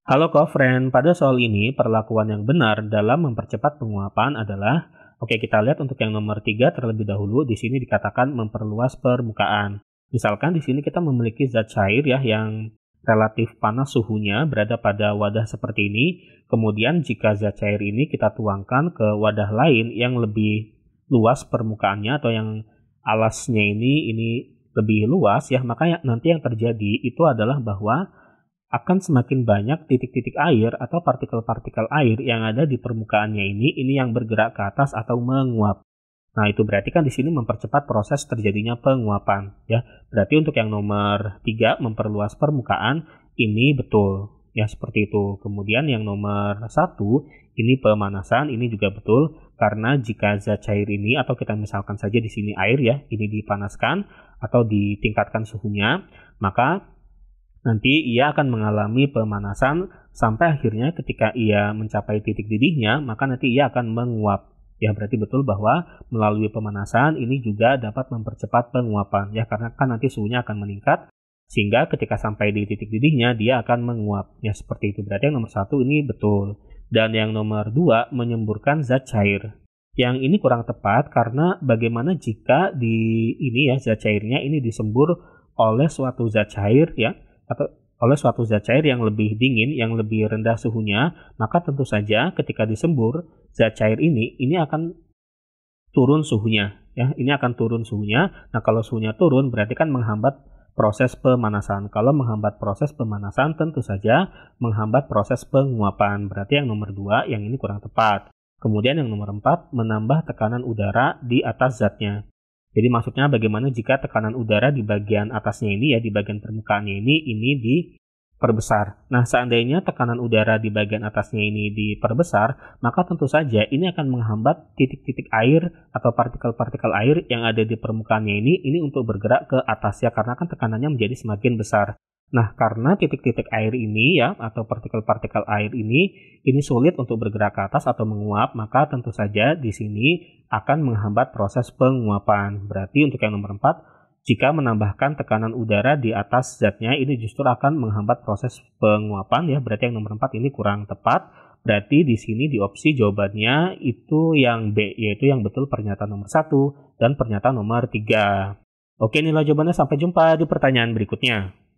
Halo Kofren, friend pada soal ini perlakuan yang benar dalam mempercepat penguapan adalah Oke, kita lihat untuk yang nomor 3 terlebih dahulu di sini dikatakan memperluas permukaan. Misalkan di sini kita memiliki zat cair ya yang relatif panas suhunya berada pada wadah seperti ini. Kemudian jika zat cair ini kita tuangkan ke wadah lain yang lebih luas permukaannya atau yang alasnya ini ini lebih luas ya, maka nanti yang terjadi itu adalah bahwa akan semakin banyak titik-titik air atau partikel-partikel air yang ada di permukaannya ini, ini yang bergerak ke atas atau menguap. Nah, itu berarti kan di sini mempercepat proses terjadinya penguapan, ya. Berarti untuk yang nomor 3 memperluas permukaan ini betul. Ya, seperti itu. Kemudian yang nomor 1 ini pemanasan, ini juga betul karena jika zat cair ini atau kita misalkan saja di sini air ya, ini dipanaskan atau ditingkatkan suhunya, maka Nanti ia akan mengalami pemanasan sampai akhirnya ketika ia mencapai titik didihnya, maka nanti ia akan menguap. Ya berarti betul bahwa melalui pemanasan ini juga dapat mempercepat penguapan ya karena kan nanti suhunya akan meningkat sehingga ketika sampai di titik didihnya dia akan menguap ya seperti itu berarti yang nomor satu ini betul dan yang nomor dua menyemburkan zat cair yang ini kurang tepat karena bagaimana jika di ini ya zat cairnya ini disembur oleh suatu zat cair ya atau oleh suatu zat cair yang lebih dingin, yang lebih rendah suhunya, maka tentu saja ketika disembur, zat cair ini ini akan turun suhunya, ya. Ini akan turun suhunya. Nah, kalau suhunya turun berarti kan menghambat proses pemanasan. Kalau menghambat proses pemanasan tentu saja menghambat proses penguapan. Berarti yang nomor dua yang ini kurang tepat. Kemudian yang nomor empat menambah tekanan udara di atas zatnya. Jadi maksudnya bagaimana jika tekanan udara di bagian atasnya ini ya di bagian permukaannya ini ini diperbesar. Nah, seandainya tekanan udara di bagian atasnya ini diperbesar, maka tentu saja ini akan menghambat titik-titik air atau partikel-partikel air yang ada di permukaannya ini ini untuk bergerak ke atas ya karena kan tekanannya menjadi semakin besar. Nah, karena titik-titik air ini ya atau partikel-partikel air ini ini sulit untuk bergerak ke atas atau menguap, maka tentu saja di sini akan menghambat proses penguapan. Berarti untuk yang nomor 4, jika menambahkan tekanan udara di atas zatnya ini justru akan menghambat proses penguapan ya. Berarti yang nomor 4 ini kurang tepat. Berarti di sini di opsi jawabannya itu yang B yaitu yang betul pernyataan nomor 1 dan pernyataan nomor 3. Oke, inilah jawabannya. Sampai jumpa di pertanyaan berikutnya.